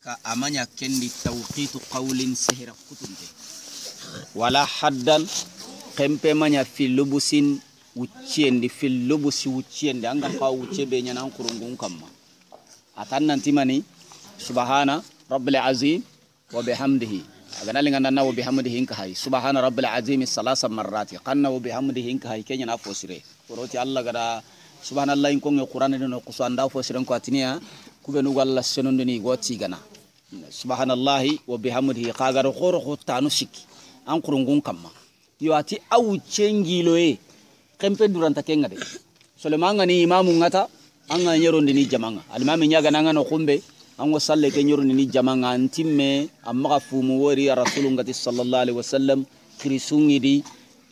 ka amanya kendi tawqitu qawlin sehira kutunde wala haddan kempe manya filubusin wucciendi fillubusi wucciendi anga fa wucce be ñanan kamma atan nantimani subhana rabbil azim wa bihamdihi agana linga nanna wa bihamdihi inka hay subhana rabbil azim salasa marrati qanna wa bihamdihi inka hay kenya na fosire koroti allah gada subhanallah in ko ngi qur'an dino ko fosire ko atiniya kube nu walla senondoni goti gana subhanallahi wa bihamdihi kagaro khoro khotano siki an kurungun kamma yo ati awu cengilo e kempe duranta kenga de solemanga ni imamu ngata anga nyerondi ni jamanga alimami nyaga nanga no kumbe ango salle ke nyerondi ni jamanga antimme amma fumu wori ya rasulun ngati sallallahu alaihi wasallam krisungidi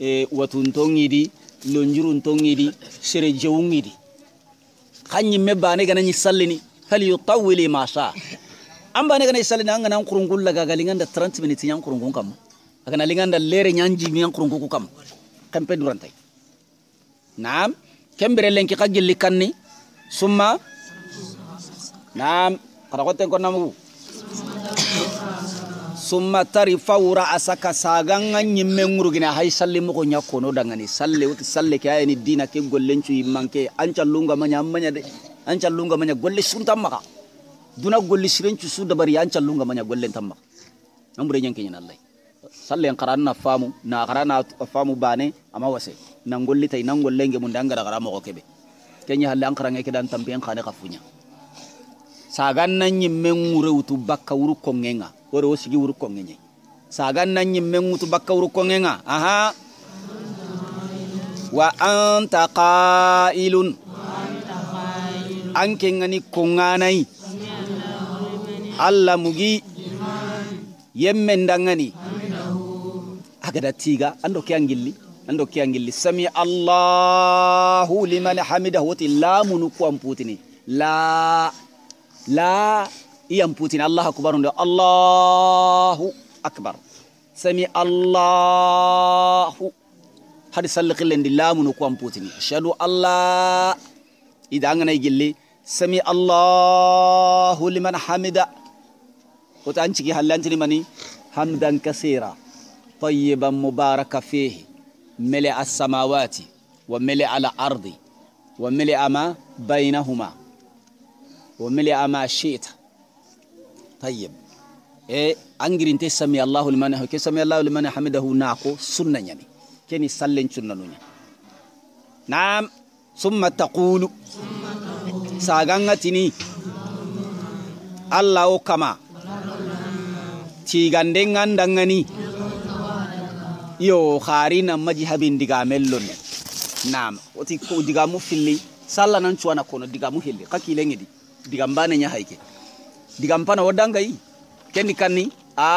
e watuntongidi lonjuruntongidi serejewungidi kanyimme bane gana nyi sallini fal yutawili ma sha amba ne kana isali na nan gana kurungun laga linganda 30 minutes yan kurungun kam agana linganda lere nyan jimi yan kurungun kam kampe nam naam kembere lenki summa nam, kada ko ten ko namu summa tari fawra asaka saganga nyimme ngurugina hay salli mo nya no dangani salli wuti salli ke ayani dina ke gollenchu yimanke anca lunga manya manya de anca lunga manya golle sunta maka duna golli sirencu su dabari an callunga maña gollen tamma non ɓure ñankeñin allahy salle en xara na faamu na xara na faamu baane ama wase nan golli tay nan gollenge mun danga an gara xara moxo keɓe halle an xarange ke dan tampi en xane xa fuña sagan na ñimmen ŋurewutu bakka wuru kongenga wore wuru sagan na ñimmen bakka wuru kongenga aha wa anta qailun an kengani allah mugi yemmen dangani agada tiga ando ke angilli ando ke angilli sami allahu liman hamidahu wati la ku amputini la la iyan putin allah akbar ndo allahu akbar sami allahu hadi salliqillendi la ku amputini ashhadu allah idangana angana gilli sami allahu liman hamida وتانشكي هلانتني مني حمدا كثيرا طيبا مباركا فيه ملء السماوات وملء الأرض وملء ما بينهما وملء ما شئت طيب إيه أنجر أنت سمي الله لمن هو كي سمي الله لمن حمده ناقو سنة يعني كني سلين سنة نعم ثم تقول ساغانتني الله كما ciigande ngandangani yo khaarin habi jihabin digaamellon naam oti digaamu filli salla nan cuwana kono digaamu hilli qakiilengedi digambaane nyahayke digampana woddangayi kendi kanni a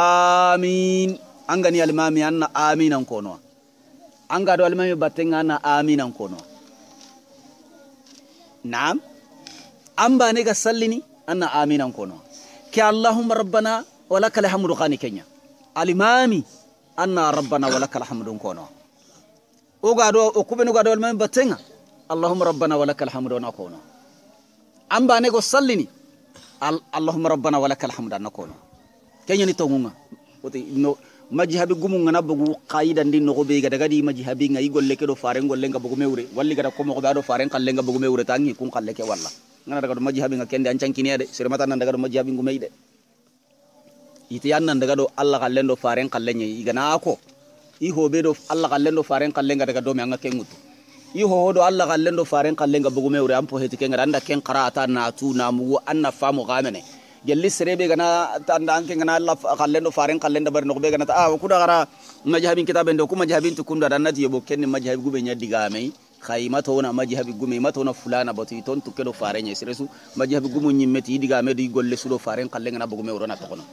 amin angani alimami anna aminan konoa anga do alimami battenga amin aminan konoa naam an baane ga sallini anna aminan konoa كي اللهم ربنا ولك الحمد خاني كنيا الإمامي أن ربنا ولك الحمد كونو وقادو وكبن وقادو المهم بتنا اللهم ربنا ولك الحمد نكونو أم بانيكو صليني اللهم ربنا ولك الحمد نكونو كنيا نتوما وتي نو majihabi gumu ngana bugu qaida ndi no gobe ga daga di majihabi ngai golle ke do faren golle ga bugu mewre walli ga ko mo do faren kalle ga bugu mewre tangi kun kalle ngana daga do majji haɓe ga kende an cankinede sere mata nan daga do majji haɓe ngu meyɗe yite yan nan daga do allah kallen ɗo faren kallen ye igana ko i hoɓe do allah kallen ɗo faren kallenga daga do dome anga kengutu i ho do allah kallen ɗo faren kallenga bogumewre an ampo heti kenga anda ken qaraata na tu na mu an na famu gamene gelli sere be gana tanda anke gana allah kallen ɗo faren kallen da be gana ta a ah, da kuda kara majhabin kitaben ɗo ku majhabin tukunda ɗannati yoɓo kenni majhabi guɓe gamai khaymatona maji habi gume matona fulana boti ton to kelo fare nyes resu maji habi gumo nyimmeti diga me di golle sudo fare kalle ngana bugume urona to kono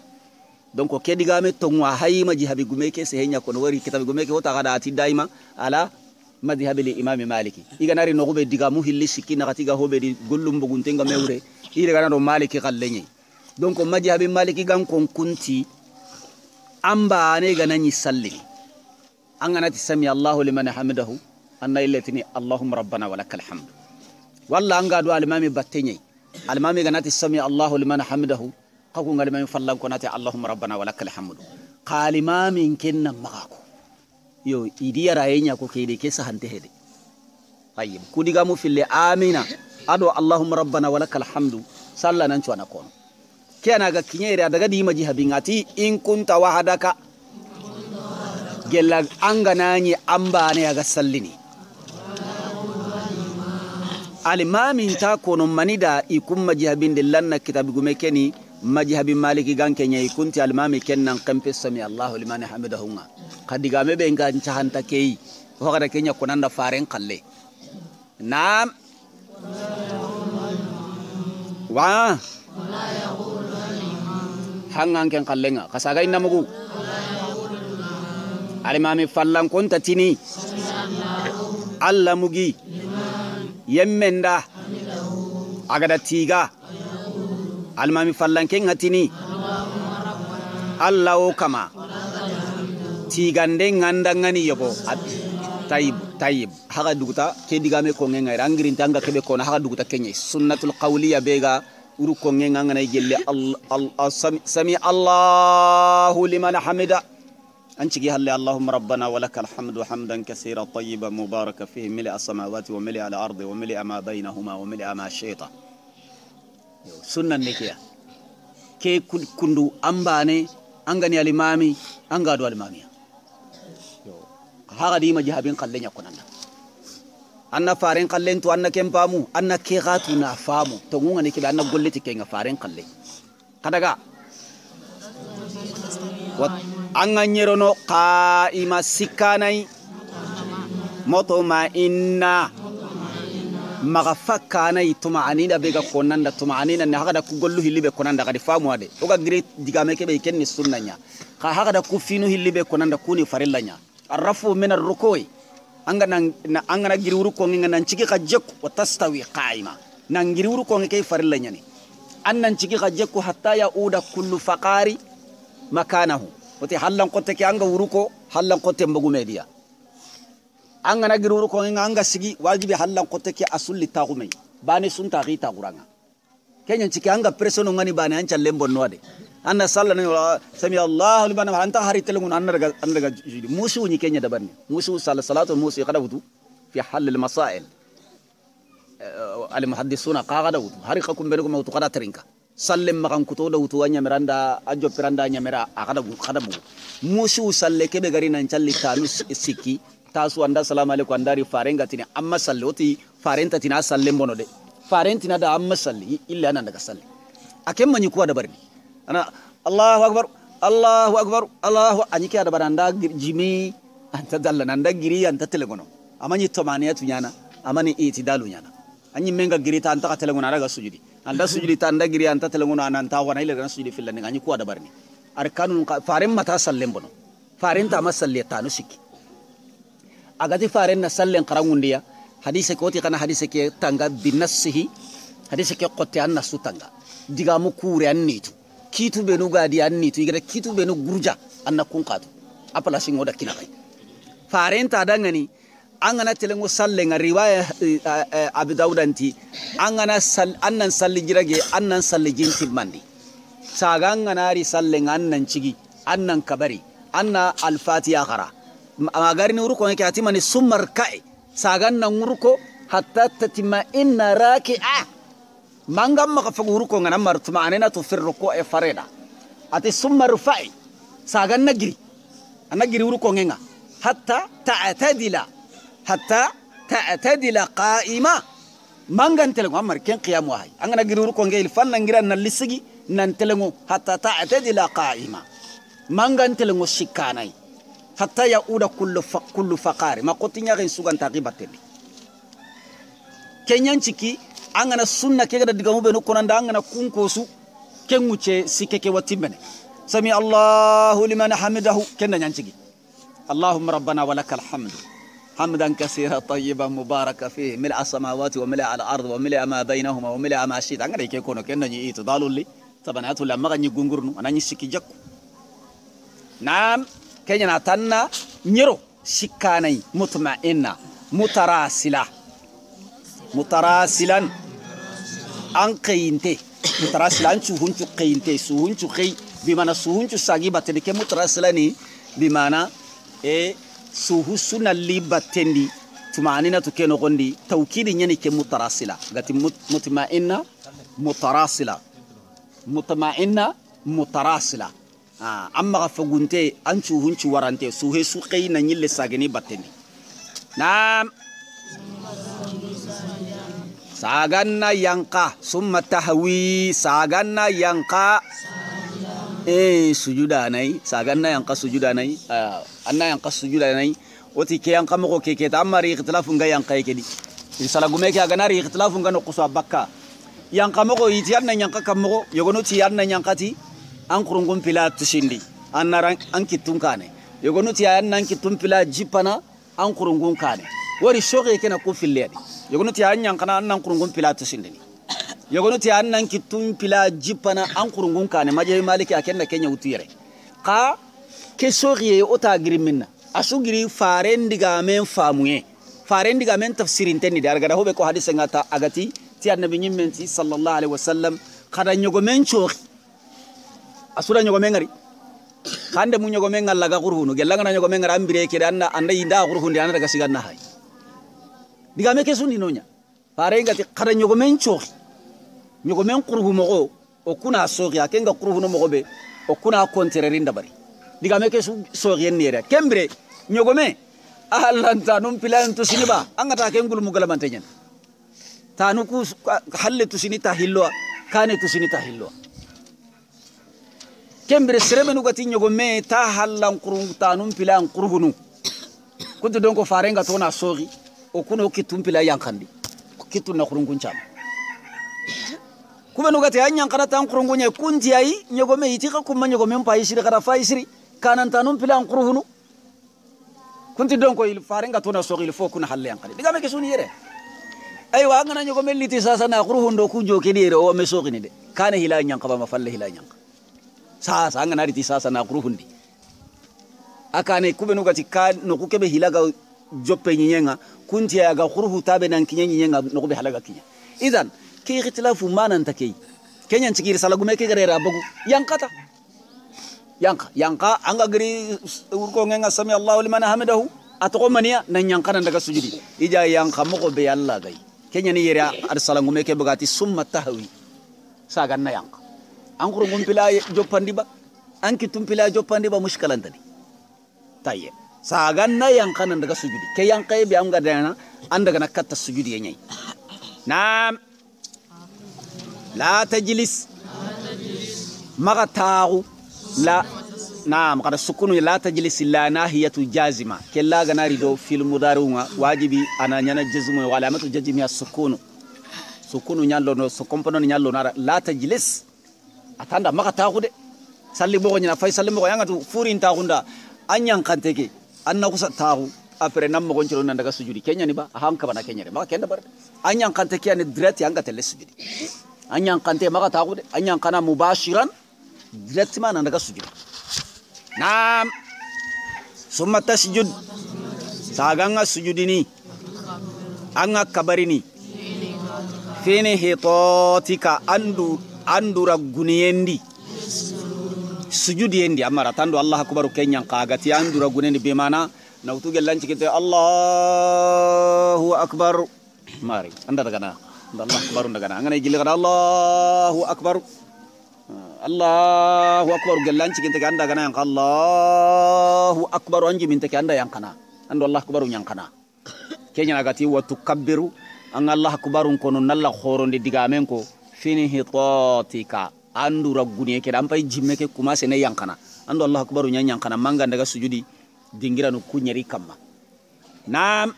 donc ke diga me to ngwa hayi maji habi gume ke se henya kono wari kitabi gume ke hota kada ati daima ala madhhabi li imam maliki iga nari no gobe diga mu hilli sikina katiga hobe di gollum buguntenga meure ire kana do maliki kalle nyi donc maji habi maliki gan kon kunti amba ne ganani salli an ganati sami allah liman hamidahu annay letini allahumma rabbana walakal hamd walla anga do alimami battenye alimami ganati sami allahu liman hamidahu kaku ngalimami fallan konati allahumma rabbana walakal hamd qalimami kenna magako yo idiyara yenya ko kede kesa hante hede tayyib kudigamu mu fille amina ado allahumma rabbana walakal hamdu salla nan cuwana kono kena ga kinyere daga di maji habingati in kunta wahadaka gella anga nanyi ambane aga ga sallini alimami ta kono manida ikun majhabin lanna kitabi gume keni majhabi maliki gan kenya ikunti alimami nan kampe sami allah liman kadi game be nga ncahanta keyi hogada kenya kunanda faren kalle naam wa hangan ken kallenga kasaga inna mugu alimami fallan kunta tini allah mugi yemmenda agada tiga alimami fallanken ŋatini allah o kama tiga ndeng ŋani yogo tayib tayib haga duguta ke digame konge ŋayra angirinta tanga kebe kona haga duguta kenye sunnatul qawliya bega uru konge ŋa ŋanai gelle sami allahu liman hamida أنت هلا اللهم ربنا ولك الحمد حمدا كثيرا طيبا مباركا فيه ملء السماوات وملء الأرض وملء ما بينهما وملء ما شئت سنة نكيا كي كندو أمباني أنغني الإمامي أنغادو الإمامي هذا ديما جهابين قلن يكون أنا أنا فارين قلن تو أنا كم فامو أنا كي غاتو نافامو تقول أنا كي أنا قلت كي فارين قلن كذا an ka ɲɛdɔnɔ kaima sikanayi mutmainna magafa kanayi tumaanina be ga konnanda tumaanina ni hakada ku gollu hilli be konanda kadi famuwa ade wo ga giri digame keɓe ken ni sunna ɲa ka hakada ku finu hilli be konanda kuni farilla ɲa arrafu min arrukoyi an na giri wuru konge ga nanciki ka jekku wa tastawi qaima nan giri wuru konge kei farilla ɲani an nanciki ka jekku hatta ya uda kullu fakari makanahu wote hallan kotte ke anga wuruko hallan kotte mbogu media anga na giru ko nga anga sigi wajibi hallan kotte ke asulli ta gumai bani sun ta gita guranga kenyan ciki anga presono ngani bani ancha lembo nwade anna sallani wa sami allah liman anta hari telungun anna daga anna daga musu ni kenya dabarni musu salatu musu kada wutu fi hal al masail al muhaddisuna qagada wutu hari qakum benukum wutu qada trinka salle makan kuto da wutuwa nyamiranda ajo piranda nyamira akada kada bugu musu salle kebe gari nan challi tanu siki tasu anda salamu alaikum andari farenga tini amma salle oti farenta tina salle mbono de farentina da amma salle illa nan daga salle akem manyi kuwa da barni ana Allahu akbar Allahu akbar Allahu anyike da baranda jimi anta dalla nan da giri anta telegono amanyi tomaniya tunyana amani itidalu nyana anyi menga giri ta anta telegono daga sujudi anda sujudi ta anda giri anta telengono ananta wana ile ran sujudi fillan ngani ku ada barni arkanun faren mata sallen bono faren ta masalle ta no siki agati faren na sallen qarangundiya hadise ko ti kana hadise ke tanga binasihi hadise ke qotte anna su tanga diga mu kure annitu kitu benu gadi annitu igara kitu benu gurja anna kun qatu apala singoda kinakai faren ta dangani angana sallin salle nga riwaya eh, eh, eh, abi dauda nti an sal annan salli jirage annan salli jintin mandi saga anganari salle nga annan cigi annan kabari anna magari khara magarini uruko ngeke atimani summar kae saga annan uruko hatta tatima inna raki'a ma maka fagu uruko ngana martuma anena to firruko e fareda ati summar fa'i saga giri anagiri uruko ngenga hatta ta'tadila hatta ta'tadila qa'ima mangan telengo amar ken qiyam wahay angana giruru ko ngel fanna ngira na lisigi nan telengo hatta ta'tadila qa'ima mangan telengo shikanai hatta ya uda kullu fa kullu faqari makotinya gen sugan taqibateli kenyan ciki angana sunna kega diga mube no konanda angana kunkosu kenguce sikeke watimene sami allahu liman hamidahu kenda nyancigi allahumma rabbana walakal hamdu حمدا كثيرا طيبا مباركا فيه ملء السماوات وملء الارض وملء ما بينهما وملء ما شئت انغري كي كونو كن ني ايتو دالو لي طبعا هاتو لما غني غونغورنو انا ني سيكي جكو نعم كينا تنا نيرو شيكاناي مطمئنا متراسلا متراسلا انقينتي متراسلا انشو هنشو قينتي سو هنشو قي بمعنى سو هنشو ساغي باتني كمتراسلني بمعنى ايه suhu suna libatendi tumanina tu keno gondi tawkidi nyani ke mutarasila gati mutmainna mutarasila mutmainna mutarasila ah, amma ga fagunte an cuhunci warante suhe su kai na yille sagini batendi na saganna yanka summa tahwi saganna yanka eh sujuda nai sagan na yanka sujuda nai ah, anna yanka sujuda nai oti ke yanka mo ke ke tamari ikhtilafu nga yanka ke di risala gume ke aga nari ikhtilafu nga no kuswa bakka yanka ko iti anna yanka kammo yogono ti anna yanka ti an pila tushindi an naran an kane yogono ti anna an pila jipana an kane wori shoge ke na ku filledi yogono ti an yanka na an kurungun pila tushindi yogonuti an kittun pila jippana an kurungun kane majehi maliki a kenya wutu ka ke soriye ota giri minna asu giri faren digamen famuye faren digamen tafsirintenni de argada hoɓe ko hadise ngata agati ti annabi ñimmenti sallallahu alaihi wasallam kada ñogomen coori asura ñogomen ngari hande mu ñogomen ngallaga xurhunu gellangana ñogomen ngara an bire kede anna anda yinda xurhundi ana daga siganna hay digame ke sundinoña fare ngati kada ñogomen coori ñogomen kuruhu mogo o kuna soxiya kenga kuruhuno mogo be o kuna contraire ndabari digame ke soxiyen niyere kembire ñogome alanta num pilan tusini ba angata ken gulmu galamante ñen tanu ku halle tusini ta hilloa kane to sinita hilloa kembre sremenu gati ñogome ta hallan kurun tanum pilan kuruhunu kuntu donko farenga tona soxi o kuno kittum pila yankandi kittunna kurun kuncama kube nugati anyankana tan kurungunya kunti ai me itika kuma nyogome mpa ishiri kada fa ishiri kana ntanu mpila ankuru hunu kunti donko il farenga tona sogi il foku na halle ankani diga me kesuni yere ay wa ngana me liti sasa na kuru hundo ku joki dire o me sogi ni de kana hila nyanka ba mafalle hila nyanka sasa ngana liti sasa na kuru hundi akane kube nugati ka no kukebe hilaga joppe nyinyenga kunti aga kuru hutabe nan kinyenyenga no kube halaga kinya idan ke ikhtilafu nta take kenyan cikiri salagume yang gare yang ka yang ka anga gari urko ngenga sami Allahu mana hamidahu atoko mania nan yang nan daga sujudi ija ka moko be Allah gai kenya ni ar arsalangu meke bagati summa tahwi sagan na yanka an kurungum pila jopandi ba angki kitum jopandi ba muskalan tadi. taye sagan na yang nan daga sujudi ke kai be am dana anda daga nakatta sujudi yenyai nam la tajlis maga taagu la naam kada sukunu la tajlis la nahiyatu jazima kella gana rido fil mudarunga wajibi ana nyana jazmu wa alamatu jazmi ya sukunu sukunu nyallo no so komponon nyallo nara la tajlis atanda maga taagu de salli bogo nyina fay salli bogo yanga tu furin gunda anyan kanteke anna kusa taagu après nam mogon chelo nan daga sujudi kenya ni ba hanka bana kenya ba maka kenda bar anyan kanteke ani direct yanga tele sujudi anyang kante maka taakude anyang kana mubaashiran directement nan daga sujuda naam summa tasjud sujud ini anga ini. fini hitotika andu andura guniyendi sujudiendi. yendi amara tandu allah akbaru kenyan kaagati andura gunendi be mana nautuge kite allahu akbar mari anda daga Allah akbar ndaga na ngane gilli kan? Allahu akbar Allahu akbar gellan ci ginte ganda gana yang Allahu akbar anji minte kanda yang kana ando Allah akbar yang kana kenya nagati wa tukabbiru ang Allah akbar kono nalla khoro ndi digamen ko fini hitatika andu ragunie ya, ke dampay jimme yang kana ando Allah akbar nyang yang kana manga ndaga sujudi dingiranu kunyeri kama nam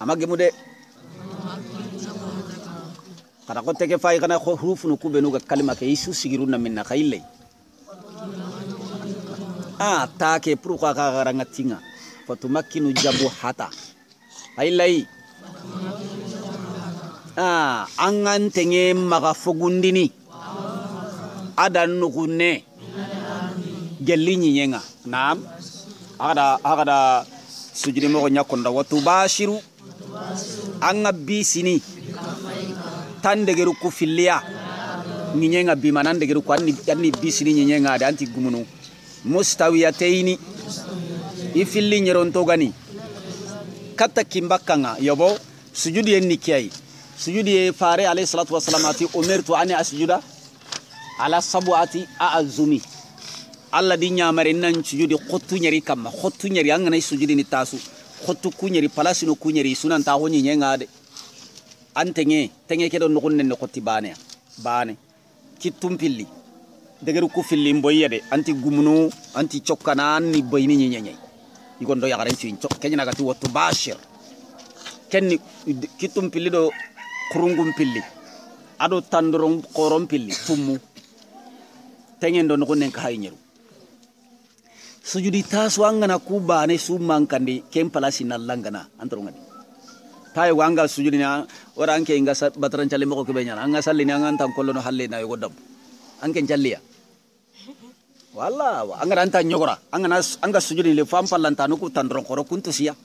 Amagi mude kata ko teke fay kana ko hurufu nu kube nuga kalima ke isu sigiruna minna khailay a tak pour ka kagara ngatinga fatumakkinu jabu hata hailay a angan tenge maga fogundini nu nugunne gelli ñiñenga nam agada agada sujudi mogonya ñakkonda wa anga ka bi sini tan degeru ku filia ɲiɲɛ ka bi manan de degeru ku an ni bi sini ɲiɲɛ ka de gumunu mustawiyateyini i filli nyeron to gani kan kimbakanga yobo sujudi ye nikiyayi sujudi e fare alayhi salatu wassalamati umirtu ani asjuda ala sabuati a azumi allah di ɲamari nan sujudi khutunya ɲeri kam xottu ɲeri an sujudi ni tasu Kotukunyeri, kuñeri palasino kuñeri sunanta hoñiñengade antenge tenge kedo no nogunnenne hotti baneya bane ki tumpilli degeru ku filli anti gumnu anti cokkana ni boyni ñiñeñayi igon do yakaren naga keñanagati bashir kenni ki tumpilli do kurungum pilli ado tandoron koron pilli tenge tengen no nogunnen ka sujudi taso angana kubane summan kandi ken palasi nallangana antorongadi tayo go anga sujudi na wara anke inga bataran challe moko kebe anga salli ni anga tan kolono halle na yogo dab anke jalliya wala anga anta nyogora anga na anga sujudi le fam pallanta no ku tan ronkoro kuntu siya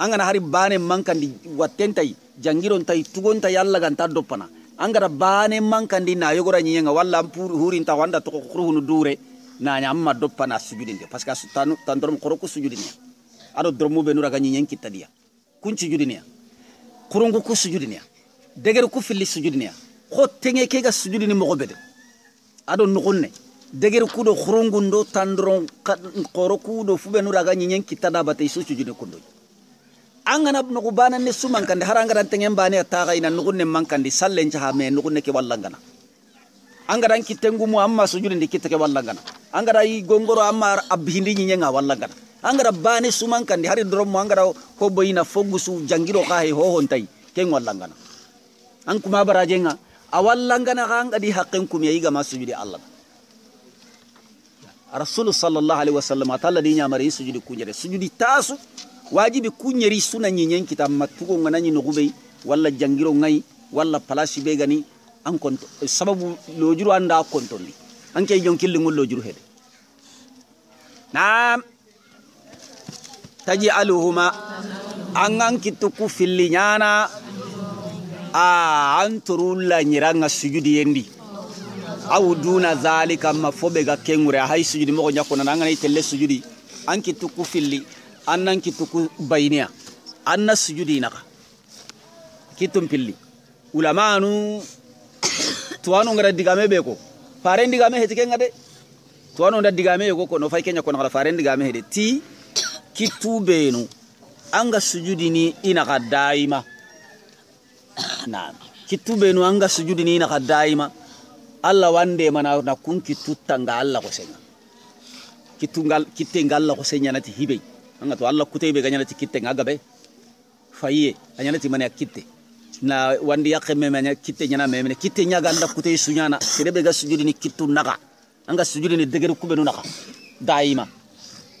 anga na hari bane mankandi wattentai jangiron tai tugon tai alla ganta doppana anga ra bane mankandi na yogora nyenga walla ampur hurinta wanda to ko hunu dure na nya amma doppa na sujudin dia parce que tanu tan dorom koro ko sujudin ya ado dormu be nura kita nyen kitta dia kun sujudin ya kurongo ko sujudin ya deger ku filli sujudin ya ko tenge ke ga sujudin mo ko bede ado nukunne deger ku do kurongo ndo tan dorom koro ku do be nura nyen kitta da batay su sujudin kundo angana nugu bana ne suman kan haranga dan tengen mbane ya ta ga ina nugunne mankan di sallen ha me nugunne ke wallangana angara kitengu mu amma sujudin di kitta ke wallangana angara i gongoro amar abhindi nyenga walla gata angara bani suman kandi hari dorom angara hobo ina fogusu jangiro kahi ho hontai keng walla ngana an kuma barajenga a walla ngana ka angadi haqqen masu yayi gama allah rasul sallallahu alaihi wasallam atalla di nyamari sujudi kunyere sujudi tasu wajibi kunyeri suna nyinyeng kita matugo ngana nyi nugube walla jangiro ngai walla palasi begani ang an konto sababu lojuru anda ni. anke jonkille ngol lojuru hede naam tajialuhuma an an kittuku filli ñana a an torulla ñiranga sujudi yendi aw duna zalika ma fo ga kengure a hay sujudi mogo ñakkunana an ganayi telle sujudi an kittuku filli an nan kittuku bayiniya an sujudi naka kittun filli ulamanu tuwanu ngara digame beko ko faren digame heti kenga de tuwano nda digame yoko no fay kenya ko kala faren digame hede ti kitu benu anga sujudi ni ina ka daima naam kitu benu anga sujudi ni ina ka daima alla wande mana na kun kitutta tanga alla ko senga kitungal ngal kitte ngal ko senya nati hibe anga to alla kutebe ganyana ti kitte ngaga be faye anyana ti mana kitte na wandi yaqe meme nya kitte nyana meme kitte nyaga anda kute sunyana serebe ga sujudi ni kitu naga anga sujudi ni degeru kubenu naga daima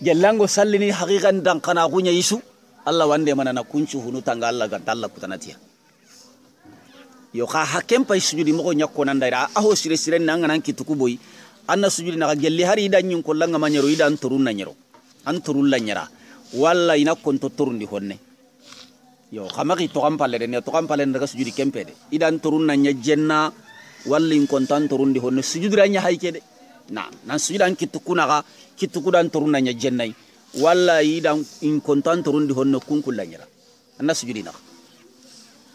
gelango sallini haqiqan dan kana kunya isu Allah wande mana kunchu hunu tanga Allah ga dalla kutanatia yo ka hakem pa sujudi mo nya ko nan daira aho sire sire nan nan kitu kuboi anna sujudi naga gelli hari idan nyun kollanga manyero idan turun nanyero an turun lanyara walla ina konto turundi honne yo xamaki toxan palede ne toxan palede ndaga sujudi kempede idan torun na ña jenna in kontan torundi honne sujudira ña hay kede na nan an kittu kunaxa kittu dan torun na ña jennayi walla idan in kontan torundi honne kunkulla ñera anna sujudi naxa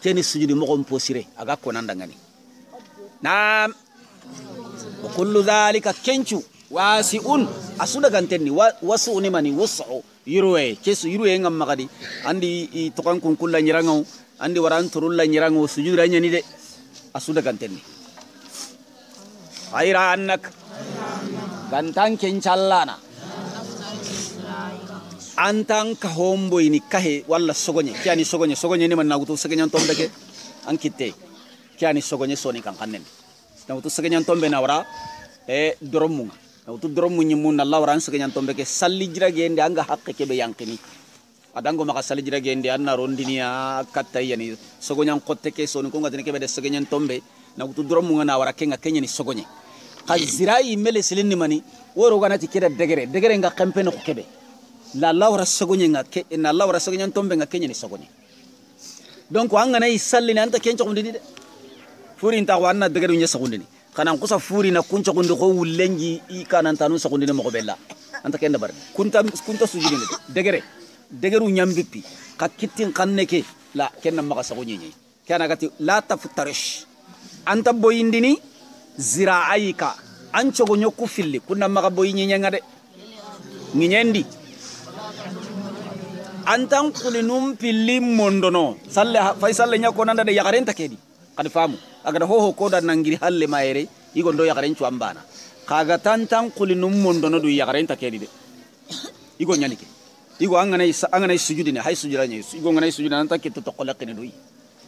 keni sujudi moxon posire aga konandangani na wa kullu dhalika kencu wasi'un asuna gantenni wasu ni mani wasu yirwe kesu yirwe ngam magadi andi tokan kun kulla nyirango andi waran la nyirango sujudra nyani de asuna gantenni aira annak gantang kencallana antan ka ini kahe walla sogonye kiani sogonye sogonye ni manna gutu sogonye tom dake an kiani sogonye soni kan kanen na gutu sogonye tombe na wara e eh, doromunga utu doro munyi na Allah ran sege nyanto mbeke salli jira gende anga hakke kebe yankini adango maka salli jira gende anna rondini ya katta yani sogo nyang kotte ke soni konga tene kebe de sege nyanto mbe na utu doro munga na wara kenga kenye ni sogo nye kazira yi mele silini mani woro gana ti keda degere degere nga kempe no kebe la Allah ran sogo nye nga ke na Allah ran sege nyanto mbe nga kenye ni sogo nye donc anga na yi salli anta kencho kundini de furi inta wanna degere nye sogo kana kusa furi na kunca kundi ko wulengi i kana tanu sa kundi ne mo bella anta kenda bar kunta kunta suji ne degere degeru nyambi pi ka kitin kanne ke la kenna maka sa kunyi kana gati la taftarish anta boyindini ziraaika anco go nyoku filli kunna maka boyinyi nyanga de nginyendi antan kulinum pilli mondono salle fay salle nyako nanda de yakarenta kedi kad famu agada hoho koda nangiri halle mayere igon do yagaren cuambana kaga tantan kuli nummon dono du yagaren ta kedi de igo ñanike igo angana isa angana sujudi ne hay sujura ne igo ngana sujudi nan ta kitto to qola kene doyi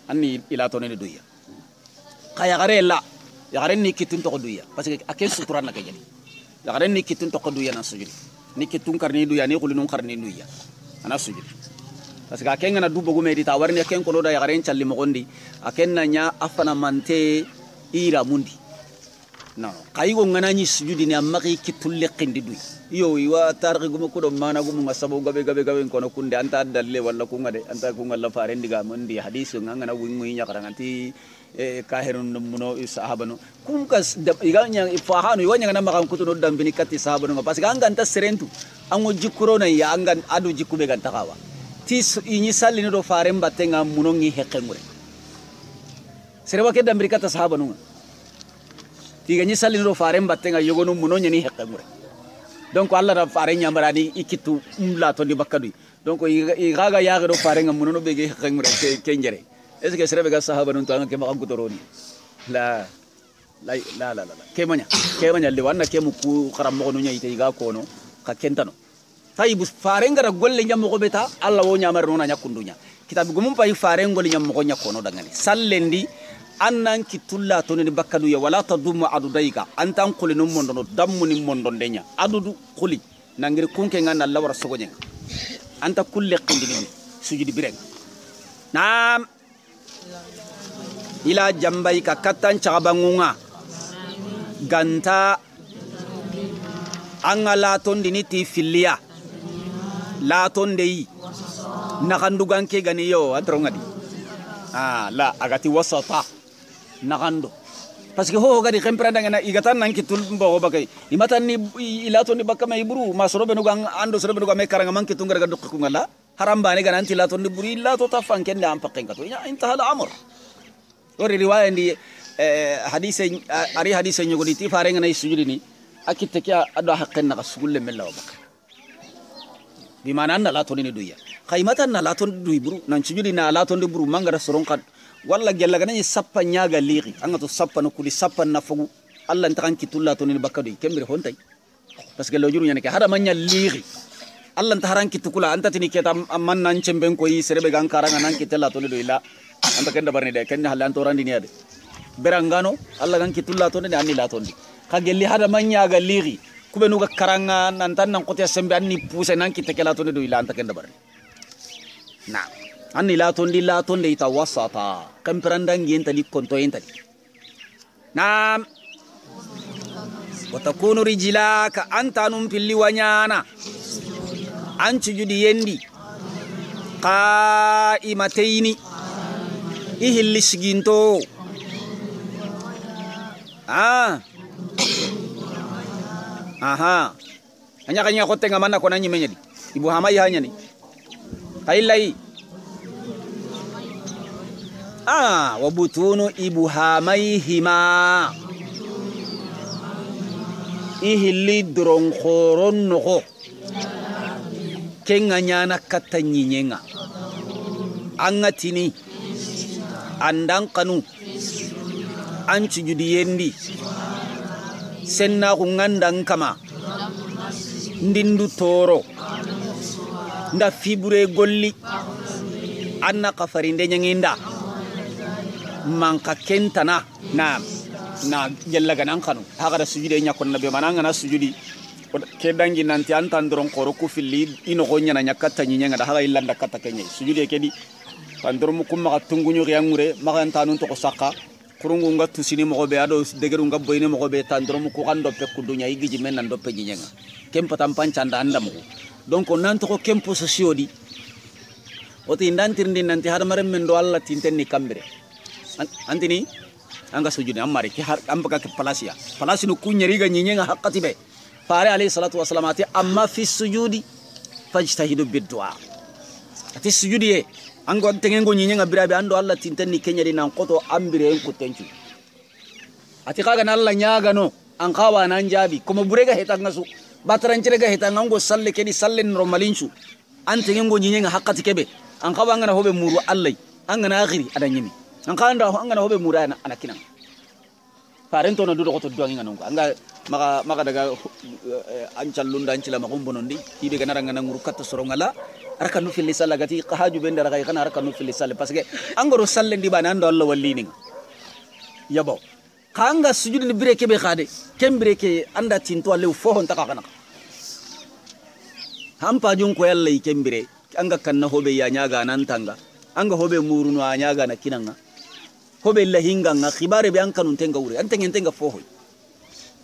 anni ila to ne doyi ka yagare la yagaren ni kitun to doyi parce que ake suturan na kejani yagaren ni kitun to doyi na sujudi ni kitun karni duya ni kuli num karni duya ana sujudi parce que akenga na gana gome di tawarni akenga kono da ya garen challi mo gondi na nya afana mante ira mundi kai go ngana ɲi sujudi ni amaki kitulle iyo iwa tarixi gumu kudo mana gumo ngasabo gabe gabe gabe kono kunde anta dalle walla ku de anta kunga ngalla faren diga mundi hadisi nga ngana wingi ɲakaranga ti e, kahirun muno sahaba no kum kas iga nya fahanu iwa nya na makan kutu no dambini kati sahaba no parce anta serentu ango jikuro na ya anga adu jikube ganta kawa tis inyi sallini do faren batte nga munongi hekkengure sereba ke dambiri kata sahaba nunga tiga nyi sallini do faren batte yogonu munonya ni hekkengure donc allah da faren nyambara ni ikitu mla to ni bakkadu donc i gaga yaga do faren nga munono bege hekkengure ke kenjere est ce que sereba ga sahaba nun to anga ke makan kutoroni la la la la la kemanya kemanya le wanna kemu ku karammo nunya ite iga kono ka kentano tayib farengara golle ñammogoɓe beta allah wo nona noon a ñakkunduña kitabe gomum payi farengol ñammogo ñakkono dangani sallendi annan tulla toni bakkadu ya wala adu daika. antan kuli mondon mondono dammuni mondonde adudu kuli nangir kunke la war sogo anta kulle qindini sujudi bireng. Nam, ila jambai ka kattan cagabangunga ganta angala ton latondini ti filia gani yo ganiyo atorongadi ah la agati wasata nakando parce que ho gadi danga na igatan nan kitul mbo bakai imatan ni ilato ni bakama ibru masoro benu gang ando soro benu gamay karanga man kitunga gadu ngala haram bani ganan ti lato ni buri lato ta fanken da ampaken kato ya inta hal amr ori riwaya ndi eh, hadise eh, ari hadise nyogodi ti farenga na isujudi ni akitekya adu haqqen na kasulle mella bakka bimana na laatonni duya kaymata na latun duy buru nan nah di na laatonni buru mangara soron kad walla gella ni sappa nyaaga liqi anga to sappa no kuli sappa na fugu alla ntakan kitulla to ni bakkadu kembere hontay parce que juru nyane ke hada manya liqi alla ntaharan kitukula anta tini keta amman nan cemben ko serebe gan karanga nan kitella to ni do ila anta kenda barni de kenya halan to randi ni ade berangano alla gan kitulla to ni anni la di gelli hada manya ga liqi kubenuga karanga nantan nang kotia sembe anni puse nan kita kela tonde do ilanta kenda bar na anni la tonde la tonde ita wasata kam perandang yenta tadi konto yen tadi. na watakunu ka anta num pili wanyana ancu judi yendi qaimataini ihilis ginto. ah aha hanya kanya ko tenga manna ko menyedi ibu hamai hanya ni kailai ah wabutunu ibu hamai hima ihili doronkoron noko kenga nyana kata nyinyenga angatini andang kanu ancu judi sennaku gandan kama ndindu toro nda fibure golli anna kafarinde nyanginda, manka kentana na na jellaganan kanu hagara sujude ñakonna be mana ngana sujudi ke dangi nanti antan doron koro ku filli inogo ñana ñakkatta ñiñenga da haga illanda katta keñe sujude kedi tan doron mu kummaxa tunguñu xiyangure maxantanun toxo kurungu nga tusini mo gobe ado degeru nga boyne be tandromu ko kan ke kudunya igi jimen nan doppe nyenga kempa tampan canda anda mogo donc nan to ko kempo sosio di oti ndantir ndi nanti har mare men do alla tinten ni kambere antini anga sujudi amare ki har ambaka ke palasia palasi no kunyeri ga nyenga hakati be fare ali salatu asalamati amma fi sujudi fajtahidu bid du'a ati sujudi eh an gon tengen go nyinya ngabira ando Allah tinten ni kenya dinan koto ambire en kutenchu ati kaga na Allah nyaga no an kawa nan jabi kuma burega heta ngasu batran cirega heta nango salle kedi sallen no malinchu an tengen go nyinya hakati kebe an kawa ngana hobe muru Allah an ngana akhiri adan yimi an kawa ndo an ngana hobe muru ana kinan faren tono du to do ngi nonga anga maka maka daga eh, ancal lunda ancila ma gumbo nondi ibe gana ranga nanguru katta sorongala arka nu fili sala gati qahaju be ndara kay kana arka nu fili sala parce angoro salle ndi bana ando Allah wallini yabo kanga sujud ni breke be khade kem breke anda tinto lew fo hon taka kana hampa jun ko yalla ikembire anga kanna hobe ya nyaga nan tanga anga hobe murunu a nyaga na kinanga hoɓe la hinganga hibare ɓe an kanum tenga wure an tengen tenga fohoy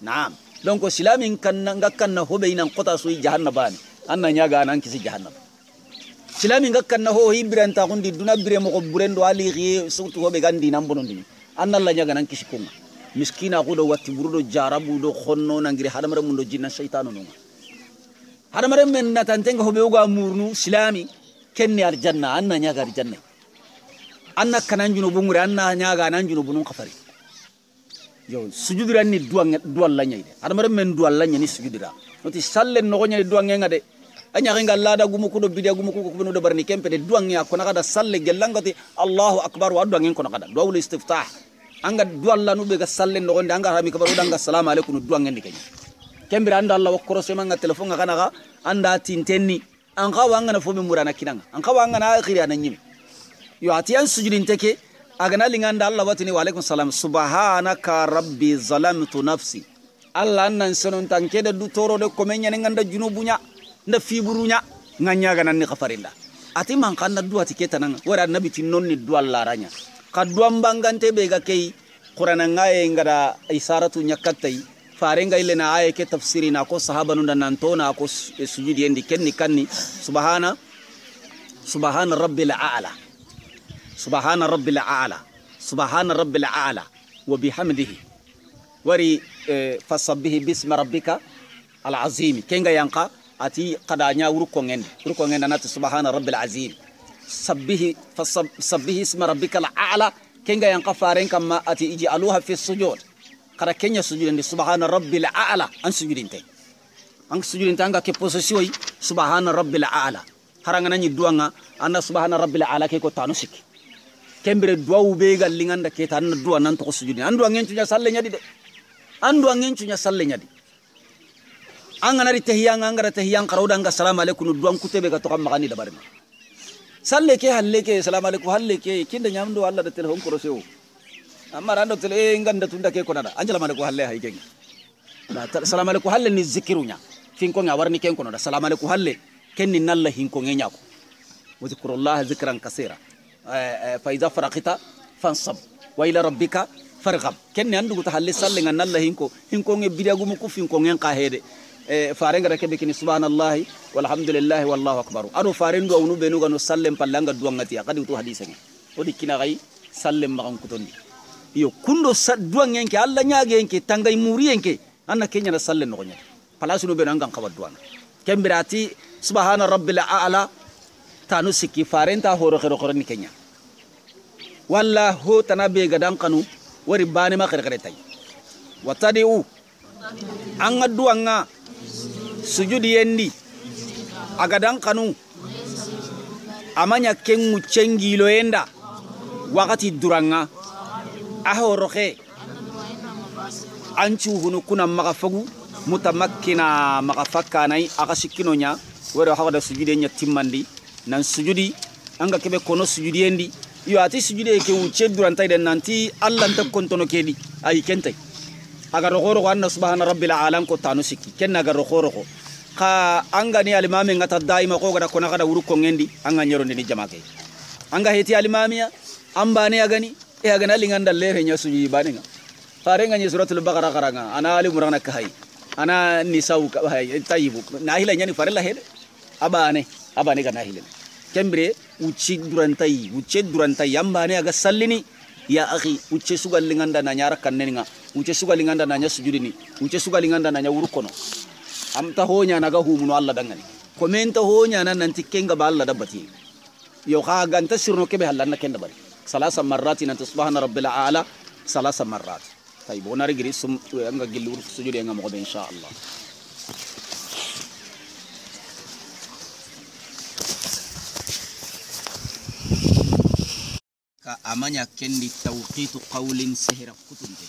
naam donc silamin kanna gakkanna hoɓe inan kota soyi jahannaba ani an na ñaga ana an kisi jahannaba silamin gakkanna ho hi biranta hundi duna bire mogo burendo ali hiye surtout hoɓe gan dinan bonondini an allah ñaga nan kisi kunga miskina kuɗo watti ɓuruɗo jarabuɗo honno nangiri haɗamare mum ɗo jinna cheytanu nuga haɗamare men natantenga hoɓe uga murnu silami kenni arjanna an na ñaga arjanna anna kanan junubun ngure anna nyaga anan junubun kafari yo sujudira ni duwa duwa la nyaide adamare men duwa la nyani sujudira noti sallen no nyani duwa nge ngade anya ringa da gumu do bidia gumu ko kubno do barni kempe de duwa ko na kada salle gelangati allahu akbar wa duwa ko na kada duwa ul istiftah anga duwa la no be ga sallen no nda anga hami kabaru danga assalamu alaikum duwa nge dikanya kembira anda allah wakoro sema nga telefon ga kana ga anda tinteni anga kawa anga na fobe murana kinanga anga kawa anga na akhiri ananyimi yo atiyan sujudin take agana da allah watini wa alaikum salam subhanaka rabbi zalamtu nafsi allah annan sonon da du torode komen ñani da junubuña nda nganya ganan ni kafarilla ati man kanna duwati tanan wara annabi ti ni duwa laraña ka kaduan bangante be ga keyi qurananga ye ngada isaratu ñakkattayi farenga ile na aya ke tafsiri na ko sahaba nunda nantona ko e sujudi endi kenni kanni subhana subhana rabbil a'la سبحان رب الأعلى سبحان رب الأعلى وبحمده وري آه، فصبه باسم ربك العظيم كينغا يانقا أتي قد أنيا وركونين وركونين أنا سبحان رب العظيم سبه فصبه اسم ربك الأعلى كينغا يانقا فارين كما أتي إجي ألوها في السجود قرا كينيا سجود سبحان رب الأعلى أن سجودين تين an sujudin tanga ke posesioi subhana rabbil ala haranga nani duanga anna subhana rabbil ala ke ko tanusiki kembere dua ube lingan keta anna dua nan toko sujudi andu angencunya salle nyadi de andu angencunya salle nyadi anganari tehiyanga angara tehiyanga karawda anga salamu alaikum dua kutebe ga makani da barema salle ke halle ke salamu alaikum halle ke kinda nyamdu alla da telefon o amma rando tele e nganda tunda ke konada anjala malaikum halle hay kenga da salamu alaikum halle ni zikirunya finko nga warni ken konoda salamu alaikum halle ken ni nalla hinko ngenya ko wa zikrullah zikran kaseera فإذا فرقت فانصب وإلى ربك فرغب كن عندك تحلل سال لنا الله هنكو هنكو نبدي أقوم كوف هنكو نقاهد إيه، فارن غرك بكني سبحان الله والحمد لله والله أكبر أرو فارن غو أنو بنو غنو سال لم بالله غد دوان غتيا قد يتو حديثه ودي كنا غي سال لم بعم كتوني يو كندو سد دوان ينك الله نياغ ينك تانغاي موري ينك أنا كن ينا سال لنا غنيا بالاس نو بنو غن قباد دوان كم براتي سبحان رب الأعلى تانو سكي فارن تا هورو خيرو خيرو نكينيا walla hotana be gadan kanu wari banima kerkere tay watadi'u an ga duwan ga sujudi yendi a gadan kanu a manya ken wucen gilo yenda wakati duran ga a horoke an cuhunu kunan maga fogu mutamakkina maga fakkanai aga sikkino nya wari hawada sujudi nya timmandi nan sujudi an ga kebe kono sujudi yendi yo ati sujude ke uche durantay den nanti allah nta kontono kedi ay kentay agar rogoro ko anna subhana rabbil alam ko tanu sikki ken agar rogoro ko ka angani alimami ngata daima ko gada kona gada wuru ko ngendi anga nyoro ndi jamake anga heti alimamiya ambane agani e agana linganda lere nya suji baninga farenga nyi suratul baqara karanga ana ali murana kahai ana nisau kahai tayibu nahila nyani farilla hede abane abane kana hilene kembre uci durantai uci durantai yambane aga salini ya akhi uci suga linganda na nyara kannenga uci suga linganda na nya sujudini uci suga linganda na nya urukono. amta honya naga humu allah dangani komenta honya nan nanti kenga ba Allah dabbati yo kha ganta sirno kebe hallanna kenda bari salasa marrati nan subhana rabbil ala salasa marrati tayib onari giri sum eh, anga gillu sujudi anga mo insha allah ka amanya kendi tawqitu qawlin sihra kutunde